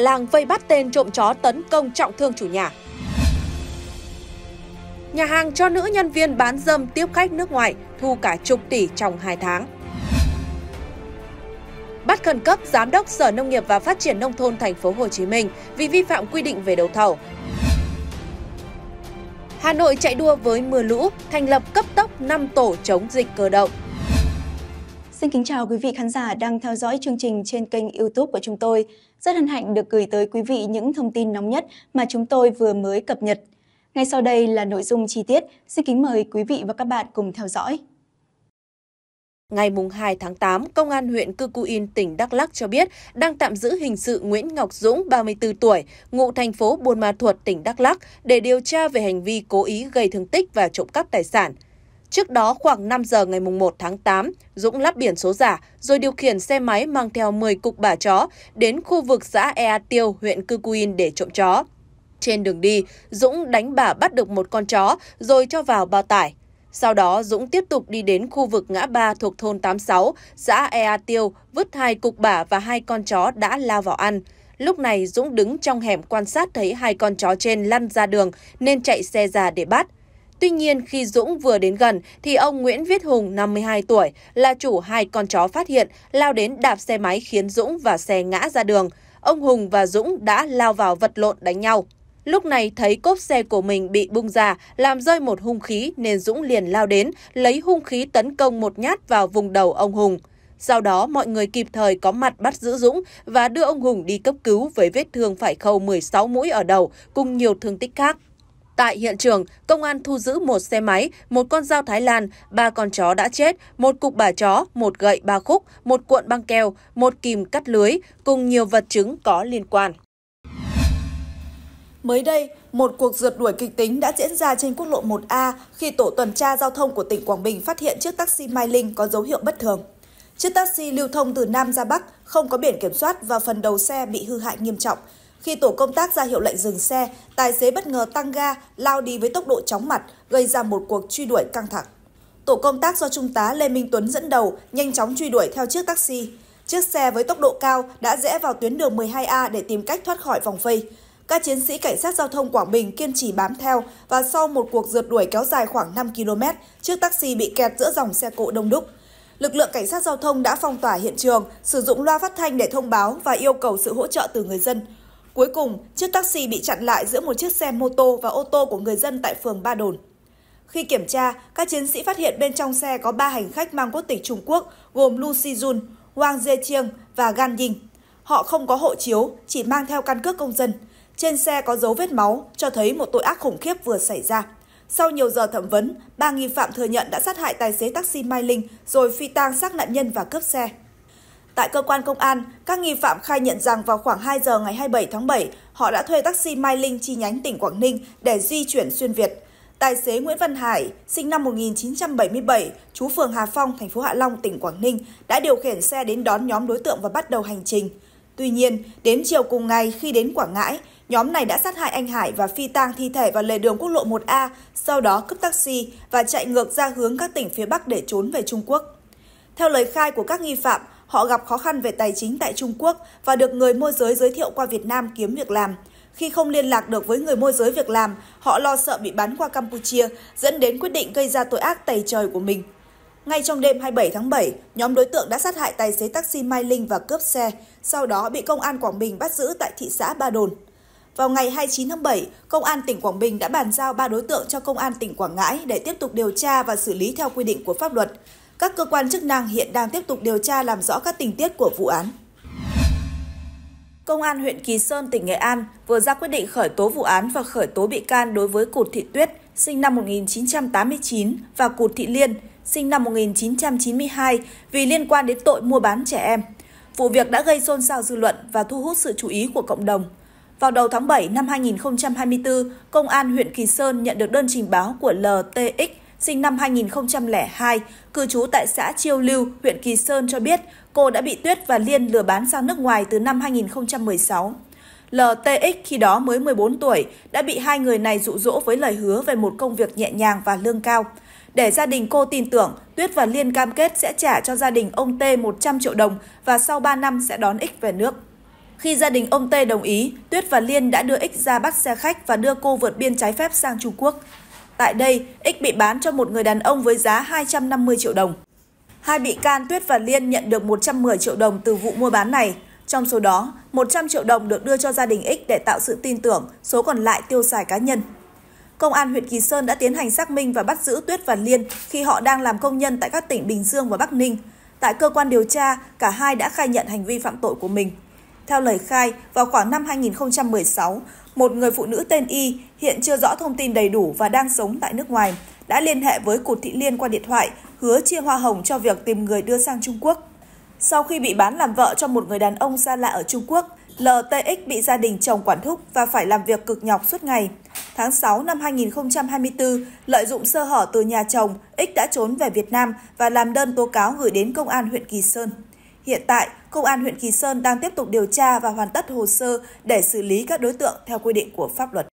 làng vây bắt tên trộm chó tấn công trọng thương chủ nhà. Nhà hàng cho nữ nhân viên bán dâm tiếp khách nước ngoài thu cả chục tỷ trong 2 tháng. Bắt khẩn cấp giám đốc Sở Nông nghiệp và Phát triển nông thôn thành phố Hồ Chí Minh vì vi phạm quy định về đấu thầu. Hà Nội chạy đua với mưa lũ, thành lập cấp tốc 5 tổ chống dịch cơ động. Xin kính chào quý vị khán giả đang theo dõi chương trình trên kênh YouTube của chúng tôi. Rất hân hạnh được gửi tới quý vị những thông tin nóng nhất mà chúng tôi vừa mới cập nhật. Ngay sau đây là nội dung chi tiết, xin kính mời quý vị và các bạn cùng theo dõi. Ngày 2 tháng 8, Công an huyện Cư Cú In, tỉnh Đắk Lắc cho biết đang tạm giữ hình sự Nguyễn Ngọc Dũng, 34 tuổi, ngụ thành phố Buôn Ma Thuột, tỉnh Đắk Lắc, để điều tra về hành vi cố ý gây thương tích và trộm cắp tài sản. Trước đó khoảng 5 giờ ngày 1 tháng 8, Dũng lắp biển số giả rồi điều khiển xe máy mang theo 10 cục bả chó đến khu vực xã Ea Tiêu, huyện Cư Cuin để trộm chó. Trên đường đi, Dũng đánh bà bắt được một con chó rồi cho vào bao tải. Sau đó, Dũng tiếp tục đi đến khu vực ngã ba thuộc thôn 86, xã Ea Tiêu, vứt hai cục bả và hai con chó đã lao vào ăn. Lúc này, Dũng đứng trong hẻm quan sát thấy hai con chó trên lăn ra đường nên chạy xe ra để bắt. Tuy nhiên, khi Dũng vừa đến gần thì ông Nguyễn Viết Hùng, 52 tuổi, là chủ hai con chó phát hiện, lao đến đạp xe máy khiến Dũng và xe ngã ra đường. Ông Hùng và Dũng đã lao vào vật lộn đánh nhau. Lúc này thấy cốp xe của mình bị bung ra, làm rơi một hung khí nên Dũng liền lao đến, lấy hung khí tấn công một nhát vào vùng đầu ông Hùng. Sau đó, mọi người kịp thời có mặt bắt giữ Dũng và đưa ông Hùng đi cấp cứu với vết thương phải khâu 16 mũi ở đầu cùng nhiều thương tích khác. Tại hiện trường, công an thu giữ một xe máy, một con dao Thái Lan, ba con chó đã chết, một cục bà chó, một gậy ba khúc, một cuộn băng keo, một kìm cắt lưới, cùng nhiều vật chứng có liên quan. Mới đây, một cuộc rượt đuổi kịch tính đã diễn ra trên quốc lộ 1A khi tổ tuần tra giao thông của tỉnh Quảng Bình phát hiện chiếc taxi Mai Linh có dấu hiệu bất thường. Chiếc taxi lưu thông từ Nam ra Bắc, không có biển kiểm soát và phần đầu xe bị hư hại nghiêm trọng, khi tổ công tác ra hiệu lệnh dừng xe, tài xế bất ngờ tăng ga, lao đi với tốc độ chóng mặt, gây ra một cuộc truy đuổi căng thẳng. Tổ công tác do Trung tá Lê Minh Tuấn dẫn đầu nhanh chóng truy đuổi theo chiếc taxi. Chiếc xe với tốc độ cao đã rẽ vào tuyến đường 12A để tìm cách thoát khỏi vòng vây. Các chiến sĩ cảnh sát giao thông Quảng Bình kiên trì bám theo và sau một cuộc rượt đuổi kéo dài khoảng 5 km, chiếc taxi bị kẹt giữa dòng xe cộ đông đúc. Lực lượng cảnh sát giao thông đã phong tỏa hiện trường, sử dụng loa phát thanh để thông báo và yêu cầu sự hỗ trợ từ người dân. Cuối cùng, chiếc taxi bị chặn lại giữa một chiếc xe mô tô và ô tô của người dân tại phường Ba Đồn. Khi kiểm tra, các chiến sĩ phát hiện bên trong xe có 3 hành khách mang quốc tịch Trung Quốc gồm Lu Si Jun, Wang Jie Chiang và Gan Ying. Họ không có hộ chiếu, chỉ mang theo căn cước công dân. Trên xe có dấu vết máu, cho thấy một tội ác khủng khiếp vừa xảy ra. Sau nhiều giờ thẩm vấn, ba nghi phạm thừa nhận đã sát hại tài xế taxi Mai Linh rồi phi tang xác nạn nhân và cướp xe. Tại cơ quan công an, các nghi phạm khai nhận rằng vào khoảng 2 giờ ngày 27 tháng 7, họ đã thuê taxi Mai Linh chi nhánh tỉnh Quảng Ninh để di chuyển xuyên Việt. Tài xế Nguyễn Văn Hải, sinh năm 1977, chú phường Hà Phong, thành phố Hạ Long, tỉnh Quảng Ninh, đã điều khiển xe đến đón nhóm đối tượng và bắt đầu hành trình. Tuy nhiên, đến chiều cùng ngày khi đến Quảng Ngãi, nhóm này đã sát hại anh Hải và phi tang thi thể vào lề đường quốc lộ 1A, sau đó cướp taxi và chạy ngược ra hướng các tỉnh phía Bắc để trốn về Trung Quốc. Theo lời khai của các nghi phạm, họ gặp khó khăn về tài chính tại Trung Quốc và được người môi giới giới thiệu qua Việt Nam kiếm việc làm. Khi không liên lạc được với người môi giới việc làm, họ lo sợ bị bán qua Campuchia, dẫn đến quyết định gây ra tội ác tày trời của mình. Ngay trong đêm 27 tháng 7, nhóm đối tượng đã sát hại tài xế taxi Mai Linh và cướp xe, sau đó bị Công an Quảng Bình bắt giữ tại thị xã Ba Đồn. Vào ngày 29 tháng 7, Công an tỉnh Quảng Bình đã bàn giao ba đối tượng cho Công an tỉnh Quảng Ngãi để tiếp tục điều tra và xử lý theo quy định của pháp luật. Các cơ quan chức năng hiện đang tiếp tục điều tra làm rõ các tình tiết của vụ án. Công an huyện Kỳ Sơn, tỉnh Nghệ An vừa ra quyết định khởi tố vụ án và khởi tố bị can đối với Cụt Thị Tuyết, sinh năm 1989 và Cụt Thị Liên, sinh năm 1992 vì liên quan đến tội mua bán trẻ em. Vụ việc đã gây xôn xao dư luận và thu hút sự chú ý của cộng đồng. Vào đầu tháng 7 năm 2024, Công an huyện Kỳ Sơn nhận được đơn trình báo của LTX sinh năm 2002, cư trú tại xã Chiêu Lưu, huyện Kỳ Sơn cho biết cô đã bị Tuyết và Liên lừa bán sang nước ngoài từ năm 2016. LTX khi đó mới 14 tuổi đã bị hai người này dụ dỗ với lời hứa về một công việc nhẹ nhàng và lương cao. Để gia đình cô tin tưởng, Tuyết và Liên cam kết sẽ trả cho gia đình ông T 100 triệu đồng và sau 3 năm sẽ đón X về nước. Khi gia đình ông T đồng ý, Tuyết và Liên đã đưa X ra bắt xe khách và đưa cô vượt biên trái phép sang Trung Quốc. Tại đây, X bị bán cho một người đàn ông với giá 250 triệu đồng. Hai bị can Tuyết và Liên nhận được 110 triệu đồng từ vụ mua bán này. Trong số đó, 100 triệu đồng được đưa cho gia đình X để tạo sự tin tưởng, số còn lại tiêu xài cá nhân. Công an huyện Kỳ Sơn đã tiến hành xác minh và bắt giữ Tuyết và Liên khi họ đang làm công nhân tại các tỉnh Bình Dương và Bắc Ninh. Tại cơ quan điều tra, cả hai đã khai nhận hành vi phạm tội của mình. Theo lời khai, vào khoảng năm 2016, một người phụ nữ tên Y, hiện chưa rõ thông tin đầy đủ và đang sống tại nước ngoài, đã liên hệ với Cụt Thị Liên qua điện thoại, hứa chia hoa hồng cho việc tìm người đưa sang Trung Quốc. Sau khi bị bán làm vợ cho một người đàn ông xa lạ ở Trung Quốc, LTX bị gia đình chồng quản thúc và phải làm việc cực nhọc suốt ngày. Tháng 6 năm 2024, lợi dụng sơ hở từ nhà chồng, X đã trốn về Việt Nam và làm đơn tố cáo gửi đến công an huyện Kỳ Sơn. Hiện tại, Công an huyện Kỳ Sơn đang tiếp tục điều tra và hoàn tất hồ sơ để xử lý các đối tượng theo quy định của pháp luật.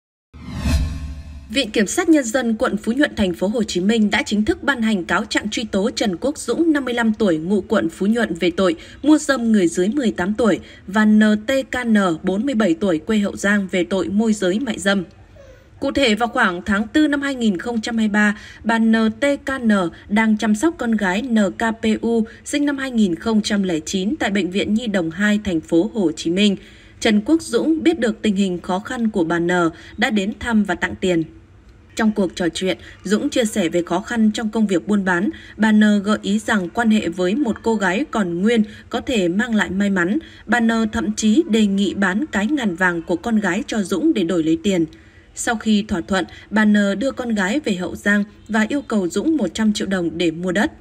Viện Kiểm sát Nhân dân quận Phú Nhuận, thành phố Hồ Chí Minh đã chính thức ban hành cáo trạng truy tố Trần Quốc Dũng, 55 tuổi, ngụ quận Phú Nhuận về tội mua dâm người dưới 18 tuổi và NTKN, 47 tuổi, quê Hậu Giang về tội môi giới mại dâm. Cụ thể, vào khoảng tháng 4 năm 2023, bà NTKN đang chăm sóc con gái NKPU sinh năm 2009 tại Bệnh viện Nhi Đồng 2, thành phố Hồ Chí Minh. Trần Quốc Dũng biết được tình hình khó khăn của bà N đã đến thăm và tặng tiền. Trong cuộc trò chuyện, Dũng chia sẻ về khó khăn trong công việc buôn bán. Bà N gợi ý rằng quan hệ với một cô gái còn nguyên có thể mang lại may mắn. Bà N thậm chí đề nghị bán cái ngàn vàng của con gái cho Dũng để đổi lấy tiền. Sau khi thỏa thuận, bà N đưa con gái về Hậu Giang và yêu cầu Dũng 100 triệu đồng để mua đất.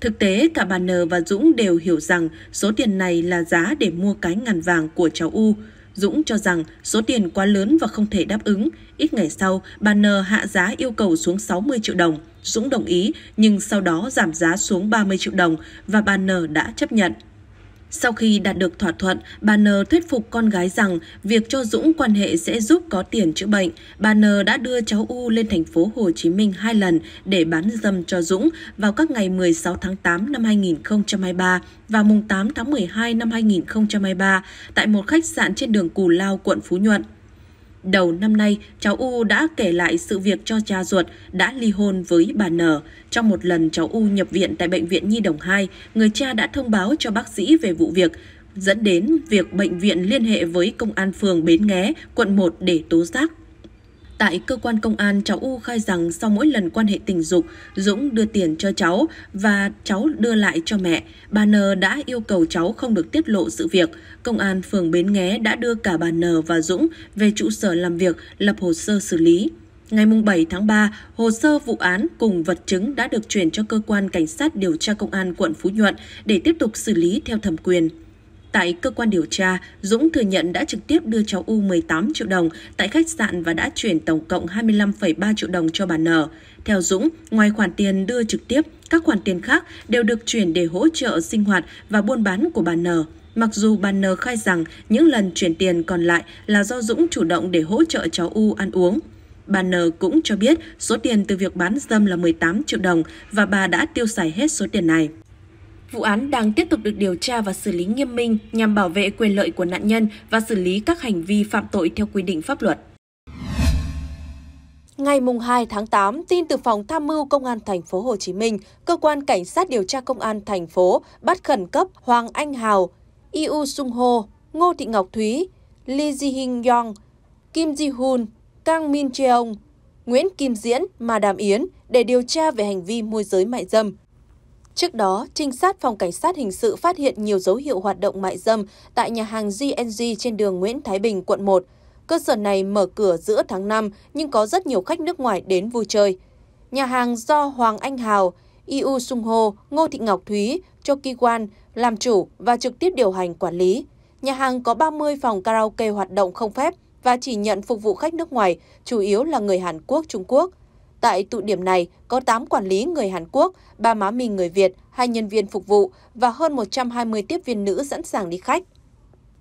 Thực tế, cả bà N và Dũng đều hiểu rằng số tiền này là giá để mua cái ngàn vàng của cháu U. Dũng cho rằng số tiền quá lớn và không thể đáp ứng. Ít ngày sau, bà N hạ giá yêu cầu xuống 60 triệu đồng. Dũng đồng ý, nhưng sau đó giảm giá xuống 30 triệu đồng và bà N đã chấp nhận. Sau khi đạt được thỏa thuận, bà N thuyết phục con gái rằng việc cho Dũng quan hệ sẽ giúp có tiền chữa bệnh. Bà N đã đưa cháu U lên thành phố Hồ Chí Minh hai lần để bán dâm cho Dũng vào các ngày 16 tháng 8 năm 2023 và mùng 8 tháng 12 năm 2023 tại một khách sạn trên đường Cù Lao, quận Phú Nhuận. Đầu năm nay, cháu U đã kể lại sự việc cho cha ruột đã ly hôn với bà N. Trong một lần cháu U nhập viện tại Bệnh viện Nhi Đồng 2, người cha đã thông báo cho bác sĩ về vụ việc, dẫn đến việc bệnh viện liên hệ với công an phường Bến Nghé, quận 1 để tố giác Tại cơ quan công an, cháu U khai rằng sau mỗi lần quan hệ tình dục, Dũng đưa tiền cho cháu và cháu đưa lại cho mẹ. Bà N đã yêu cầu cháu không được tiết lộ sự việc. Công an phường Bến Nghé đã đưa cả bà N và Dũng về trụ sở làm việc, lập hồ sơ xử lý. Ngày 7 tháng 3, hồ sơ vụ án cùng vật chứng đã được chuyển cho cơ quan cảnh sát điều tra công an quận Phú Nhuận để tiếp tục xử lý theo thẩm quyền. Tại cơ quan điều tra, Dũng thừa nhận đã trực tiếp đưa cháu U 18 triệu đồng tại khách sạn và đã chuyển tổng cộng 25,3 triệu đồng cho bà N. Theo Dũng, ngoài khoản tiền đưa trực tiếp, các khoản tiền khác đều được chuyển để hỗ trợ sinh hoạt và buôn bán của bà N. Mặc dù bà N khai rằng những lần chuyển tiền còn lại là do Dũng chủ động để hỗ trợ cháu U ăn uống. Bà N cũng cho biết số tiền từ việc bán dâm là 18 triệu đồng và bà đã tiêu xài hết số tiền này. Vụ án đang tiếp tục được điều tra và xử lý nghiêm minh nhằm bảo vệ quyền lợi của nạn nhân và xử lý các hành vi phạm tội theo quy định pháp luật. Ngày 2 tháng 8, tin từ phòng tham mưu Công an thành phố Hồ Chí Minh, cơ quan cảnh sát điều tra Công an thành phố bắt khẩn cấp Hoàng Anh Hào, Yu Sung Ho, Ngô Thị Ngọc Thúy, Lee Ji Hing Yong, Kim Ji Hoon, Kang Min Cheong, Nguyễn Kim Diễn, Ma Đàm Yến để điều tra về hành vi môi giới mại dâm. Trước đó, trinh sát phòng cảnh sát hình sự phát hiện nhiều dấu hiệu hoạt động mại dâm tại nhà hàng GNG trên đường Nguyễn Thái Bình, quận 1. Cơ sở này mở cửa giữa tháng 5 nhưng có rất nhiều khách nước ngoài đến vui chơi. Nhà hàng do Hoàng Anh Hào, Yu Sung Ho, Ngô Thị Ngọc Thúy, Cho Ki Quan làm chủ và trực tiếp điều hành quản lý. Nhà hàng có 30 phòng karaoke hoạt động không phép và chỉ nhận phục vụ khách nước ngoài, chủ yếu là người Hàn Quốc, Trung Quốc. Tại tụ điểm này có 8 quản lý người Hàn Quốc, 3 má mì người Việt, 2 nhân viên phục vụ và hơn 120 tiếp viên nữ sẵn sàng đi khách.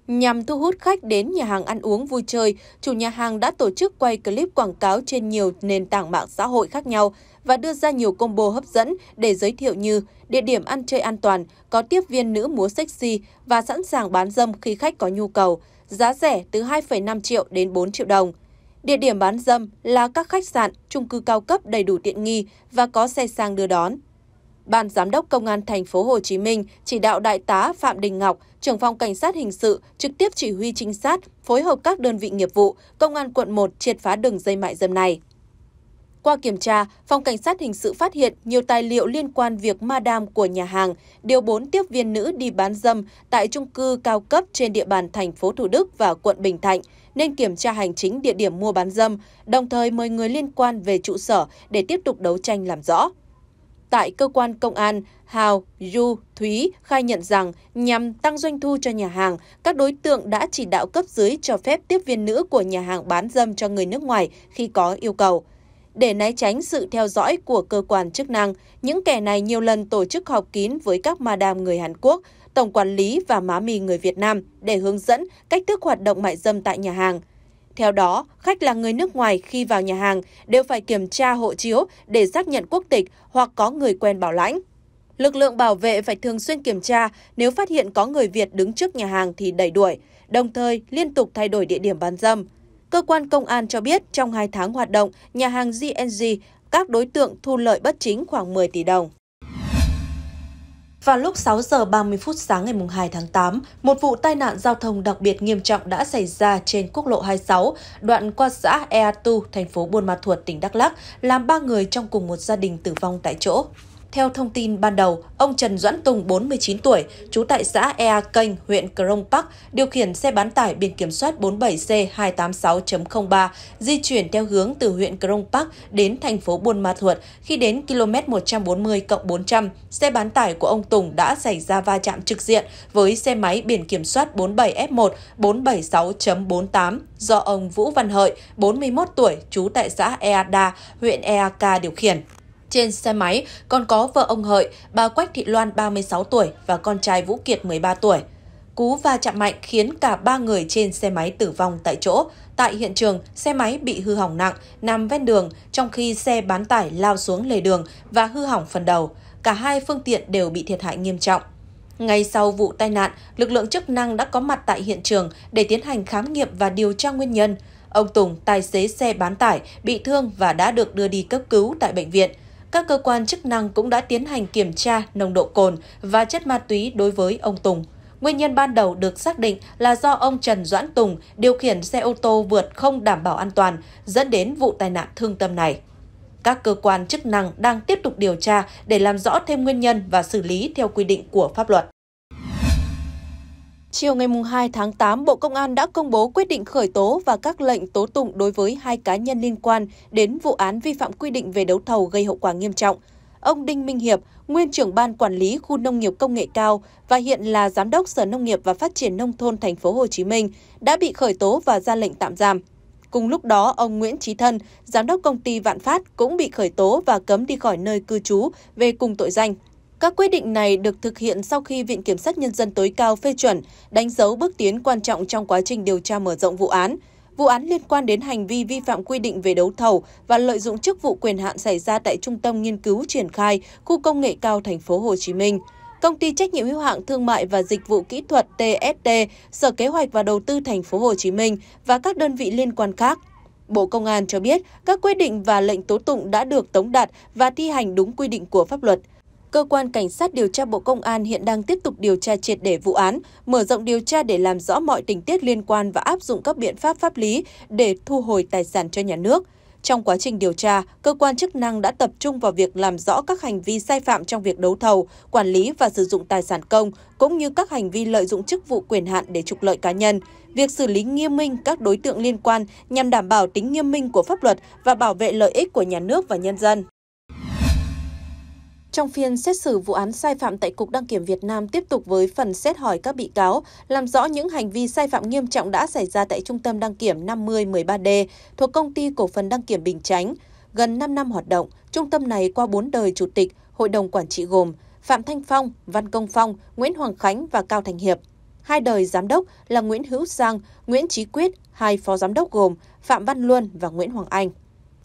Nhằm thu hút khách đến nhà hàng ăn uống vui chơi, chủ nhà hàng đã tổ chức quay clip quảng cáo trên nhiều nền tảng mạng xã hội khác nhau và đưa ra nhiều combo hấp dẫn để giới thiệu như địa điểm ăn chơi an toàn, có tiếp viên nữ múa sexy và sẵn sàng bán dâm khi khách có nhu cầu, giá rẻ từ 2,5 triệu đến 4 triệu đồng. Địa điểm bán dâm là các khách sạn, chung cư cao cấp đầy đủ tiện nghi và có xe sang đưa đón. Ban Giám đốc Công an thành phố Hồ Chí Minh chỉ đạo Đại tá Phạm Đình Ngọc, trưởng phòng Cảnh sát Hình sự, trực tiếp chỉ huy trinh sát, phối hợp các đơn vị nghiệp vụ, Công an quận 1 triệt phá đường dây mại dâm này. Qua kiểm tra, Phòng Cảnh sát Hình sự phát hiện nhiều tài liệu liên quan việc ma đam của nhà hàng, điều 4 tiếp viên nữ đi bán dâm tại trung cư cao cấp trên địa bàn thành phố Thủ Đức và quận Bình Thạnh – nên kiểm tra hành chính địa điểm mua bán dâm, đồng thời mời người liên quan về trụ sở để tiếp tục đấu tranh làm rõ. Tại cơ quan công an, Hào, Du, Thúy khai nhận rằng nhằm tăng doanh thu cho nhà hàng, các đối tượng đã chỉ đạo cấp dưới cho phép tiếp viên nữ của nhà hàng bán dâm cho người nước ngoài khi có yêu cầu. Để né tránh sự theo dõi của cơ quan chức năng, những kẻ này nhiều lần tổ chức họp kín với các madam người Hàn Quốc – tổng quản lý và má mì người Việt Nam để hướng dẫn cách thức hoạt động mại dâm tại nhà hàng. Theo đó, khách là người nước ngoài khi vào nhà hàng đều phải kiểm tra hộ chiếu để xác nhận quốc tịch hoặc có người quen bảo lãnh. Lực lượng bảo vệ phải thường xuyên kiểm tra, nếu phát hiện có người Việt đứng trước nhà hàng thì đẩy đuổi, đồng thời liên tục thay đổi địa điểm bán dâm. Cơ quan công an cho biết trong 2 tháng hoạt động, nhà hàng GNG, các đối tượng thu lợi bất chính khoảng 10 tỷ đồng. Vào lúc 6 giờ 30 phút sáng ngày 2 tháng 8, một vụ tai nạn giao thông đặc biệt nghiêm trọng đã xảy ra trên quốc lộ 26, đoạn qua xã Ea Tu, thành phố Buôn Ma Thuột, tỉnh Đắk Lắk, làm 3 người trong cùng một gia đình tử vong tại chỗ. Theo thông tin ban đầu, ông Trần Doãn Tùng, 49 tuổi, trú tại xã Ea Kênh, huyện Krông Park, điều khiển xe bán tải biển kiểm soát 47C286.03 di chuyển theo hướng từ huyện Krông Park đến thành phố Buôn Ma Thuột. Khi đến km 140 400, xe bán tải của ông Tùng đã xảy ra va chạm trực diện với xe máy biển kiểm soát 47F1-476.48 do ông Vũ Văn Hợi, 41 tuổi, trú tại xã Ea Đa, huyện Ea Ca điều khiển. Trên xe máy còn có vợ ông Hợi, bà Quách Thị Loan 36 tuổi và con trai Vũ Kiệt 13 tuổi. Cú va chạm mạnh khiến cả ba người trên xe máy tử vong tại chỗ. Tại hiện trường, xe máy bị hư hỏng nặng, nằm ven đường, trong khi xe bán tải lao xuống lề đường và hư hỏng phần đầu. Cả hai phương tiện đều bị thiệt hại nghiêm trọng. Ngay sau vụ tai nạn, lực lượng chức năng đã có mặt tại hiện trường để tiến hành khám nghiệm và điều tra nguyên nhân. Ông Tùng, tài xế xe bán tải, bị thương và đã được đưa đi cấp cứu tại bệnh viện các cơ quan chức năng cũng đã tiến hành kiểm tra nồng độ cồn và chất ma túy đối với ông Tùng. Nguyên nhân ban đầu được xác định là do ông Trần Doãn Tùng điều khiển xe ô tô vượt không đảm bảo an toàn, dẫn đến vụ tai nạn thương tâm này. Các cơ quan chức năng đang tiếp tục điều tra để làm rõ thêm nguyên nhân và xử lý theo quy định của pháp luật. Chiều ngày 2 tháng 8, Bộ Công an đã công bố quyết định khởi tố và các lệnh tố tụng đối với hai cá nhân liên quan đến vụ án vi phạm quy định về đấu thầu gây hậu quả nghiêm trọng. Ông Đinh Minh Hiệp, nguyên trưởng ban quản lý khu nông nghiệp công nghệ cao và hiện là giám đốc Sở Nông nghiệp và Phát triển nông thôn thành phố Hồ Chí Minh đã bị khởi tố và ra lệnh tạm giam. Cùng lúc đó, ông Nguyễn Chí Thân, giám đốc công ty Vạn Phát cũng bị khởi tố và cấm đi khỏi nơi cư trú về cùng tội danh các quyết định này được thực hiện sau khi Viện Kiểm sát Nhân dân tối cao phê chuẩn, đánh dấu bước tiến quan trọng trong quá trình điều tra mở rộng vụ án. Vụ án liên quan đến hành vi vi phạm quy định về đấu thầu và lợi dụng chức vụ quyền hạn xảy ra tại Trung tâm Nghiên cứu Triển khai Khu công nghệ cao Thành phố Hồ Chí Minh. Công ty trách nhiệm hữu hạn thương mại và dịch vụ kỹ thuật TST, Sở Kế hoạch và Đầu tư Thành phố Hồ Chí Minh và các đơn vị liên quan khác. Bộ Công an cho biết các quyết định và lệnh tố tụng đã được tống đạt và thi hành đúng quy định của pháp luật cơ quan cảnh sát điều tra Bộ Công an hiện đang tiếp tục điều tra triệt để vụ án, mở rộng điều tra để làm rõ mọi tình tiết liên quan và áp dụng các biện pháp pháp lý để thu hồi tài sản cho nhà nước. Trong quá trình điều tra, cơ quan chức năng đã tập trung vào việc làm rõ các hành vi sai phạm trong việc đấu thầu, quản lý và sử dụng tài sản công, cũng như các hành vi lợi dụng chức vụ quyền hạn để trục lợi cá nhân. Việc xử lý nghiêm minh các đối tượng liên quan nhằm đảm bảo tính nghiêm minh của pháp luật và bảo vệ lợi ích của nhà nước và nhân dân. Trong phiên xét xử vụ án sai phạm tại Cục Đăng kiểm Việt Nam tiếp tục với phần xét hỏi các bị cáo, làm rõ những hành vi sai phạm nghiêm trọng đã xảy ra tại Trung tâm Đăng kiểm 5013D thuộc Công ty Cổ phần Đăng kiểm Bình Chánh. Gần 5 năm hoạt động, trung tâm này qua 4 đời chủ tịch, hội đồng quản trị gồm Phạm Thanh Phong, Văn Công Phong, Nguyễn Hoàng Khánh và Cao Thành Hiệp. Hai đời giám đốc là Nguyễn Hữu Giang, Nguyễn Chí Quyết, hai phó giám đốc gồm Phạm Văn Luân và Nguyễn Hoàng Anh.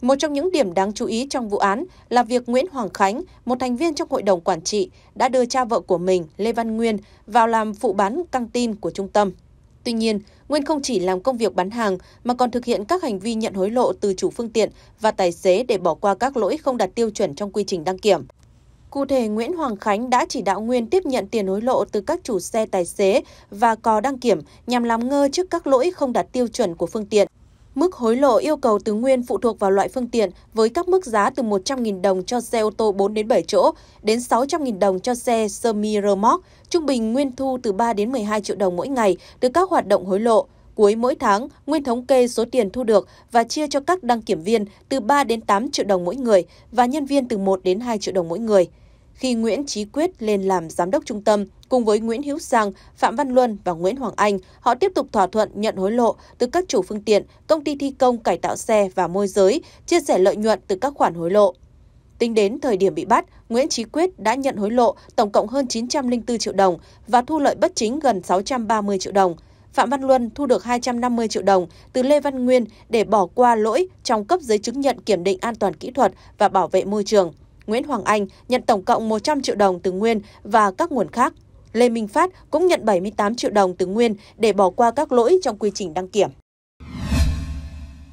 Một trong những điểm đáng chú ý trong vụ án là việc Nguyễn Hoàng Khánh, một thành viên trong hội đồng quản trị, đã đưa cha vợ của mình Lê Văn Nguyên vào làm phụ bán căng tin của trung tâm. Tuy nhiên, Nguyên không chỉ làm công việc bán hàng mà còn thực hiện các hành vi nhận hối lộ từ chủ phương tiện và tài xế để bỏ qua các lỗi không đạt tiêu chuẩn trong quy trình đăng kiểm. Cụ thể, Nguyễn Hoàng Khánh đã chỉ đạo Nguyên tiếp nhận tiền hối lộ từ các chủ xe tài xế và cò đăng kiểm nhằm làm ngơ trước các lỗi không đạt tiêu chuẩn của phương tiện. Mức hối lộ yêu cầu từ nguyên phụ thuộc vào loại phương tiện với các mức giá từ 100.000 đồng cho xe ô tô 4 đến 7 chỗ đến 600.000 đồng cho xe semi remote, trung bình nguyên thu từ 3 đến 12 triệu đồng mỗi ngày từ các hoạt động hối lộ. Cuối mỗi tháng, Nguyên thống kê số tiền thu được và chia cho các đăng kiểm viên từ 3 đến 8 triệu đồng mỗi người và nhân viên từ 1 đến 2 triệu đồng mỗi người khi Nguyễn Chí Quyết lên làm giám đốc trung tâm cùng với Nguyễn Hữu Sang, Phạm Văn Luân và Nguyễn Hoàng Anh, họ tiếp tục thỏa thuận nhận hối lộ từ các chủ phương tiện, công ty thi công cải tạo xe và môi giới, chia sẻ lợi nhuận từ các khoản hối lộ. Tính đến thời điểm bị bắt, Nguyễn Chí Quyết đã nhận hối lộ tổng cộng hơn 904 triệu đồng và thu lợi bất chính gần 630 triệu đồng. Phạm Văn Luân thu được 250 triệu đồng từ Lê Văn Nguyên để bỏ qua lỗi trong cấp giấy chứng nhận kiểm định an toàn kỹ thuật và bảo vệ môi trường. Nguyễn Hoàng Anh nhận tổng cộng 100 triệu đồng từ Nguyên và các nguồn khác. Lê Minh Phát cũng nhận 78 triệu đồng từ Nguyên để bỏ qua các lỗi trong quy trình đăng kiểm.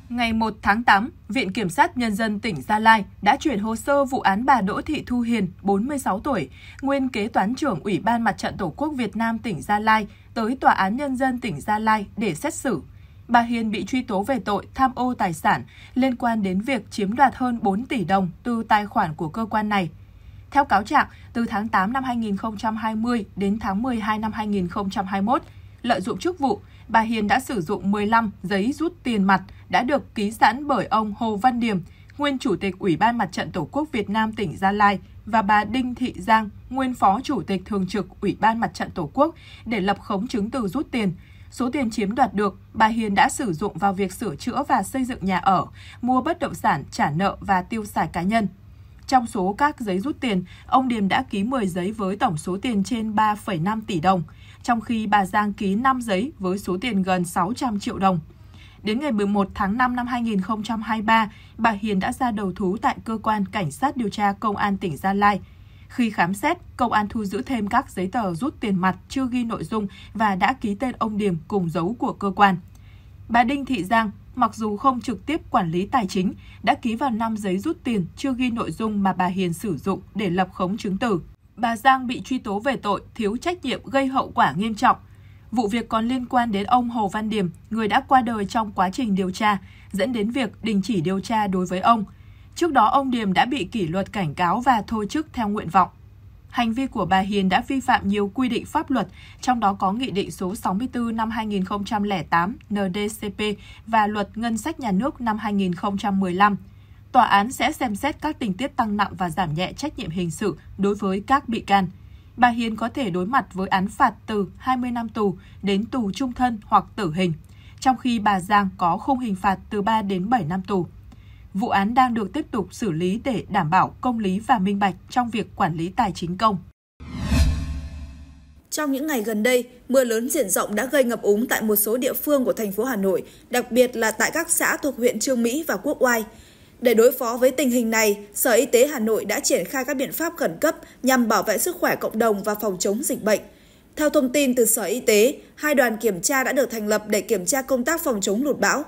Ngày 1 tháng 8, Viện Kiểm sát Nhân dân tỉnh Gia Lai đã chuyển hồ sơ vụ án bà Đỗ Thị Thu Hiền, 46 tuổi, nguyên kế toán trưởng Ủy ban Mặt trận Tổ quốc Việt Nam tỉnh Gia Lai tới Tòa án Nhân dân tỉnh Gia Lai để xét xử bà Hiền bị truy tố về tội tham ô tài sản liên quan đến việc chiếm đoạt hơn 4 tỷ đồng từ tài khoản của cơ quan này. Theo cáo trạng, từ tháng 8 năm 2020 đến tháng 12 năm 2021, lợi dụng chức vụ, bà Hiền đã sử dụng 15 giấy rút tiền mặt đã được ký sẵn bởi ông Hồ Văn Điềm, nguyên Chủ tịch Ủy ban Mặt trận Tổ quốc Việt Nam tỉnh Gia Lai và bà Đinh Thị Giang, nguyên Phó Chủ tịch Thường trực Ủy ban Mặt trận Tổ quốc để lập khống chứng từ rút tiền, Số tiền chiếm đoạt được, bà Hiền đã sử dụng vào việc sửa chữa và xây dựng nhà ở, mua bất động sản, trả nợ và tiêu xài cá nhân. Trong số các giấy rút tiền, ông Điềm đã ký 10 giấy với tổng số tiền trên 3,5 tỷ đồng, trong khi bà Giang ký 5 giấy với số tiền gần 600 triệu đồng. Đến ngày 11 tháng 5 năm 2023, bà Hiền đã ra đầu thú tại cơ quan Cảnh sát điều tra Công an tỉnh Gia Lai – khi khám xét, công an thu giữ thêm các giấy tờ rút tiền mặt chưa ghi nội dung và đã ký tên ông Điểm cùng dấu của cơ quan. Bà Đinh Thị Giang, mặc dù không trực tiếp quản lý tài chính, đã ký vào 5 giấy rút tiền chưa ghi nội dung mà bà Hiền sử dụng để lập khống chứng từ. Bà Giang bị truy tố về tội thiếu trách nhiệm gây hậu quả nghiêm trọng. Vụ việc còn liên quan đến ông Hồ Văn Điểm, người đã qua đời trong quá trình điều tra, dẫn đến việc đình chỉ điều tra đối với ông – Trước đó, ông Điềm đã bị kỷ luật cảnh cáo và thôi chức theo nguyện vọng. Hành vi của bà Hiền đã vi phạm nhiều quy định pháp luật, trong đó có Nghị định số 64 năm 2008 NDCP và Luật Ngân sách Nhà nước năm 2015. Tòa án sẽ xem xét các tình tiết tăng nặng và giảm nhẹ trách nhiệm hình sự đối với các bị can. Bà Hiền có thể đối mặt với án phạt từ 20 năm tù đến tù trung thân hoặc tử hình, trong khi bà Giang có khung hình phạt từ 3 đến 7 năm tù. Vụ án đang được tiếp tục xử lý để đảm bảo công lý và minh bạch trong việc quản lý tài chính công. Trong những ngày gần đây, mưa lớn diện rộng đã gây ngập úng tại một số địa phương của thành phố Hà Nội, đặc biệt là tại các xã thuộc huyện Trương Mỹ và Quốc Oai. Để đối phó với tình hình này, Sở Y tế Hà Nội đã triển khai các biện pháp khẩn cấp nhằm bảo vệ sức khỏe cộng đồng và phòng chống dịch bệnh. Theo thông tin từ Sở Y tế, hai đoàn kiểm tra đã được thành lập để kiểm tra công tác phòng chống lụt bão.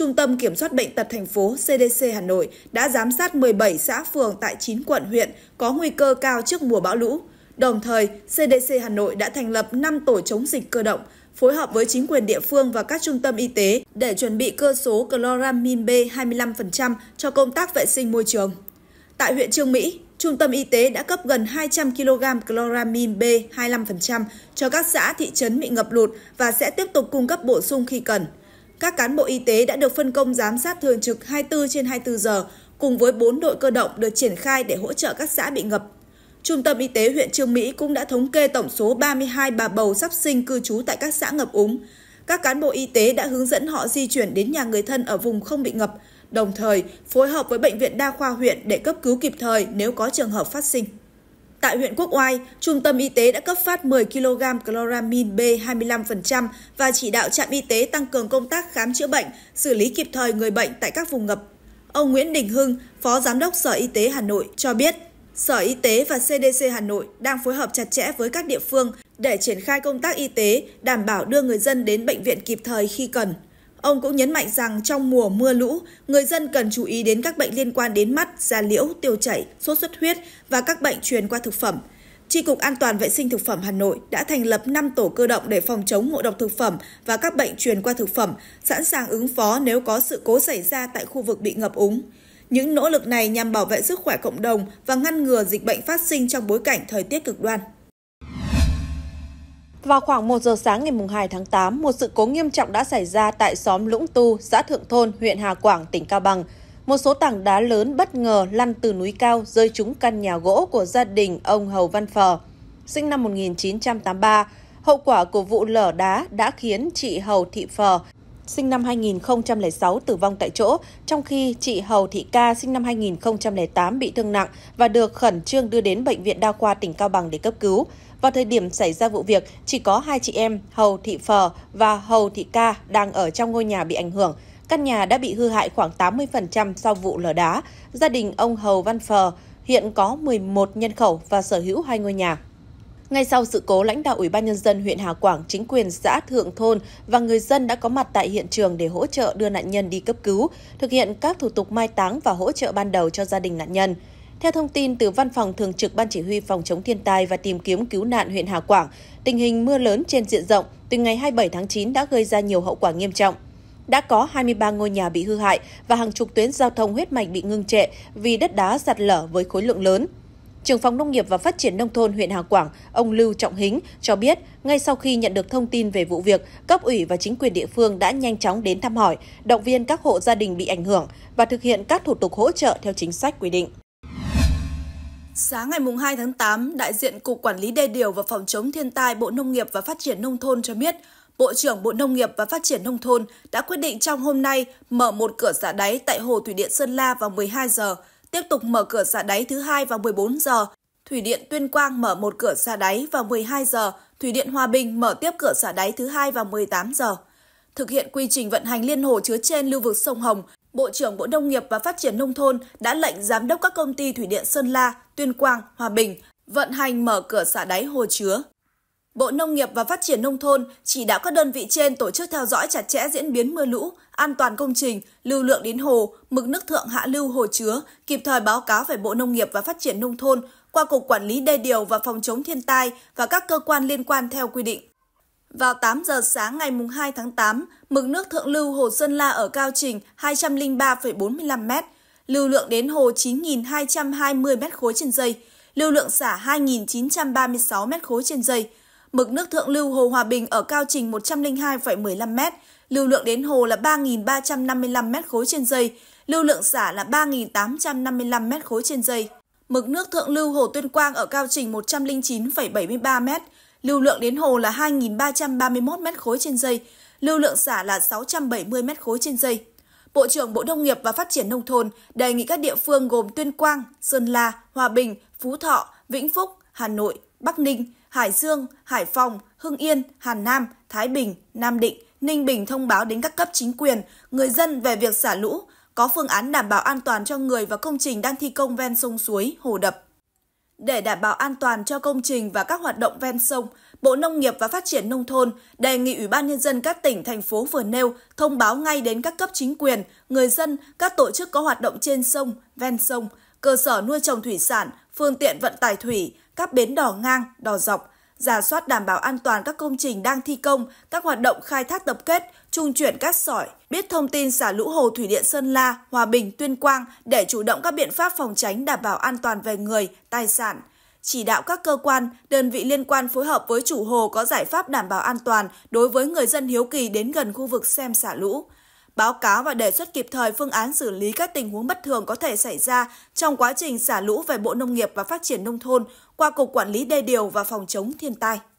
Trung tâm Kiểm soát Bệnh tật thành phố CDC Hà Nội đã giám sát 17 xã phường tại 9 quận huyện có nguy cơ cao trước mùa bão lũ. Đồng thời, CDC Hà Nội đã thành lập 5 tổ chống dịch cơ động, phối hợp với chính quyền địa phương và các trung tâm y tế để chuẩn bị cơ số chloramin B 25% cho công tác vệ sinh môi trường. Tại huyện Trương Mỹ, Trung tâm Y tế đã cấp gần 200 kg chloramin B 25% cho các xã thị trấn bị ngập lụt và sẽ tiếp tục cung cấp bổ sung khi cần các cán bộ y tế đã được phân công giám sát thường trực 24 trên 24 giờ cùng với 4 đội cơ động được triển khai để hỗ trợ các xã bị ngập. Trung tâm Y tế huyện Trương Mỹ cũng đã thống kê tổng số 32 bà bầu sắp sinh cư trú tại các xã ngập úng. Các cán bộ y tế đã hướng dẫn họ di chuyển đến nhà người thân ở vùng không bị ngập, đồng thời phối hợp với Bệnh viện Đa khoa huyện để cấp cứu kịp thời nếu có trường hợp phát sinh. Tại huyện Quốc Oai, Trung tâm Y tế đã cấp phát 10 kg chloramin B 25% và chỉ đạo trạm y tế tăng cường công tác khám chữa bệnh, xử lý kịp thời người bệnh tại các vùng ngập. Ông Nguyễn Đình Hưng, Phó Giám đốc Sở Y tế Hà Nội cho biết, Sở Y tế và CDC Hà Nội đang phối hợp chặt chẽ với các địa phương để triển khai công tác y tế, đảm bảo đưa người dân đến bệnh viện kịp thời khi cần. Ông cũng nhấn mạnh rằng trong mùa mưa lũ, người dân cần chú ý đến các bệnh liên quan đến mắt, da liễu, tiêu chảy, sốt xuất huyết và các bệnh truyền qua thực phẩm. Tri Cục An toàn Vệ sinh Thực phẩm Hà Nội đã thành lập 5 tổ cơ động để phòng chống ngộ độc thực phẩm và các bệnh truyền qua thực phẩm, sẵn sàng ứng phó nếu có sự cố xảy ra tại khu vực bị ngập úng. Những nỗ lực này nhằm bảo vệ sức khỏe cộng đồng và ngăn ngừa dịch bệnh phát sinh trong bối cảnh thời tiết cực đoan. Vào khoảng 1 giờ sáng ngày 2 tháng 8, một sự cố nghiêm trọng đã xảy ra tại xóm Lũng Tu, xã Thượng Thôn, huyện Hà Quảng, tỉnh Cao Bằng. Một số tảng đá lớn bất ngờ lăn từ núi cao rơi trúng căn nhà gỗ của gia đình ông Hầu Văn Phờ, sinh năm 1983. Hậu quả của vụ lở đá đã khiến chị Hầu Thị Phờ, sinh năm 2006 tử vong tại chỗ, trong khi chị Hầu Thị Ca sinh năm 2008 bị thương nặng và được khẩn trương đưa đến bệnh viện đa khoa tỉnh Cao Bằng để cấp cứu. Vào thời điểm xảy ra vụ việc, chỉ có hai chị em Hầu Thị Phờ và Hầu Thị Ca đang ở trong ngôi nhà bị ảnh hưởng. Căn nhà đã bị hư hại khoảng 80% sau vụ lở đá. Gia đình ông Hầu Văn Phờ hiện có 11 nhân khẩu và sở hữu hai ngôi nhà. Ngay sau sự cố, lãnh đạo Ủy ban Nhân dân huyện Hà Quảng, chính quyền xã Thượng Thôn và người dân đã có mặt tại hiện trường để hỗ trợ đưa nạn nhân đi cấp cứu, thực hiện các thủ tục mai táng và hỗ trợ ban đầu cho gia đình nạn nhân. Theo thông tin từ Văn phòng Thường trực Ban Chỉ huy Phòng chống thiên tai và tìm kiếm cứu nạn huyện Hà Quảng, tình hình mưa lớn trên diện rộng từ ngày 27 tháng 9 đã gây ra nhiều hậu quả nghiêm trọng. Đã có 23 ngôi nhà bị hư hại và hàng chục tuyến giao thông huyết mạch bị ngưng trệ vì đất đá sạt lở với khối lượng lớn. Trưởng phòng Nông nghiệp và Phát triển Nông thôn huyện Hà Quảng, ông Lưu Trọng Hính cho biết, ngay sau khi nhận được thông tin về vụ việc, cấp ủy và chính quyền địa phương đã nhanh chóng đến thăm hỏi, động viên các hộ gia đình bị ảnh hưởng và thực hiện các thủ tục hỗ trợ theo chính sách quy định. Sáng ngày 2 tháng 8, đại diện Cục Quản lý Đê điều và Phòng chống thiên tai Bộ Nông nghiệp và Phát triển Nông thôn cho biết, Bộ trưởng Bộ Nông nghiệp và Phát triển Nông thôn đã quyết định trong hôm nay mở một cửa xả đáy tại Hồ Thủy Điện Sơn La vào 12 giờ, tiếp tục mở cửa xả đáy thứ hai vào 14 giờ. Thủy điện Tuyên Quang mở một cửa xả đáy vào 12 giờ, Thủy điện Hòa Bình mở tiếp cửa xả đáy thứ hai vào 18 giờ. Thực hiện quy trình vận hành liên hồ chứa trên lưu vực sông Hồng, Bộ trưởng Bộ Nông nghiệp và Phát triển Nông thôn đã lệnh giám đốc các công ty thủy điện Sơn La, Tuyên Quang, Hòa Bình vận hành mở cửa xả đáy hồ chứa. Bộ Nông nghiệp và Phát triển Nông thôn chỉ đạo các đơn vị trên tổ chức theo dõi chặt chẽ diễn biến mưa lũ, an toàn công trình, lưu lượng đến hồ, mực nước thượng hạ lưu hồ chứa, kịp thời báo cáo về Bộ Nông nghiệp và Phát triển Nông thôn qua Cục Quản lý Đê điều và Phòng chống thiên tai và các cơ quan liên quan theo quy định. Vào 8 giờ sáng ngày 2 tháng 8, mực nước thượng lưu hồ Sơn La ở cao trình 203,45 m, lưu lượng đến hồ 9.220 m khối trên dây, lưu lượng xả 2.936 m khối trên dây. Mực nước thượng lưu hồ Hòa Bình ở cao trình 102,15 m, lưu lượng đến hồ là 3.355 m khối trên dây, lưu lượng xả là 3.855 m khối trên dây. Mực nước thượng lưu hồ Tuyên Quang ở cao trình 109,73 m, Lưu lượng đến hồ là 2.331 m khối trên giây, lưu lượng xả là 670 m khối trên giây. Bộ trưởng Bộ Nông nghiệp và Phát triển Nông thôn đề nghị các địa phương gồm Tuyên Quang, Sơn La, Hòa Bình, Phú Thọ, Vĩnh Phúc, Hà Nội, Bắc Ninh, Hải Dương, Hải Phòng, Hưng Yên, Hà Nam, Thái Bình, Nam Định, Ninh Bình thông báo đến các cấp chính quyền, người dân về việc xả lũ, có phương án đảm bảo an toàn cho người và công trình đang thi công ven sông suối, hồ đập. Để đảm bảo an toàn cho công trình và các hoạt động ven sông, Bộ Nông nghiệp và Phát triển Nông thôn đề nghị Ủy ban Nhân dân các tỉnh, thành phố vừa nêu thông báo ngay đến các cấp chính quyền, người dân, các tổ chức có hoạt động trên sông, ven sông, cơ sở nuôi trồng thủy sản, phương tiện vận tải thủy, các bến đỏ ngang, đò dọc, giả soát đảm bảo an toàn các công trình đang thi công, các hoạt động khai thác tập kết, trung chuyển cát sỏi, biết thông tin xả lũ hồ thủy điện Sơn La, Hòa Bình, Tuyên Quang để chủ động các biện pháp phòng tránh đảm bảo an toàn về người, tài sản, chỉ đạo các cơ quan, đơn vị liên quan phối hợp với chủ hồ có giải pháp đảm bảo an toàn đối với người dân hiếu kỳ đến gần khu vực xem xả lũ báo cáo và đề xuất kịp thời phương án xử lý các tình huống bất thường có thể xảy ra trong quá trình xả lũ về Bộ Nông nghiệp và Phát triển Nông thôn qua Cục Quản lý Đê điều và Phòng chống thiên tai.